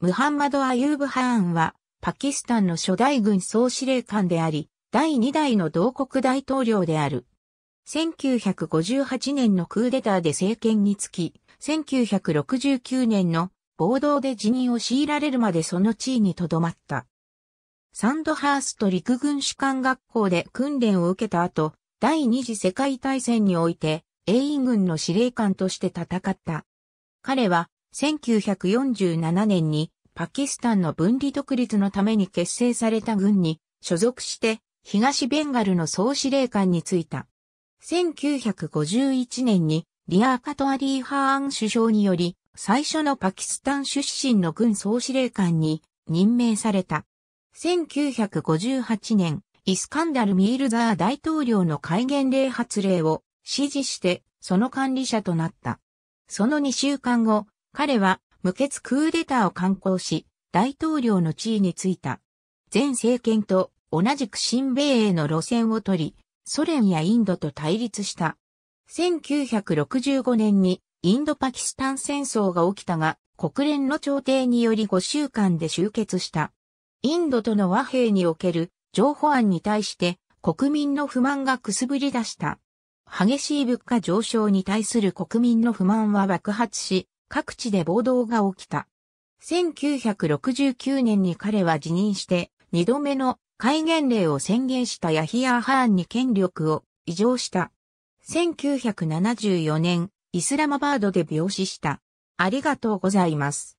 ムハンマド・アユーブ・ハーンは、パキスタンの初代軍総司令官であり、第2代の同国大統領である。1958年のクーデターで政権につき、1969年の暴動で辞任を強いられるまでその地位に留まった。サンドハースト陸軍士官学校で訓練を受けた後、第二次世界大戦において、英英軍の司令官として戦った。彼は、1947年にパキスタンの分離独立のために結成された軍に所属して東ベンガルの総司令官に就いた。1951年にリアーカトアリー・ハーン首相により最初のパキスタン出身の軍総司令官に任命された。1958年、イスカンダル・ミールザー大統領の戒厳令発令を支持して、その管理者となった。その2週間後、彼は無血クーデターを敢行し、大統領の地位についた。前政権と同じく新米英の路線を取り、ソ連やインドと対立した。1965年にインドパキスタン戦争が起きたが、国連の調停により5週間で終結した。インドとの和平における情報案に対して国民の不満がくすぶり出した。激しい物価上昇に対する国民の不満は爆発し、各地で暴動が起きた。1969年に彼は辞任して、二度目の戒厳令を宣言したヤヒア・ー・ハーンに権力を移譲した。1974年、イスラマバードで病死した。ありがとうございます。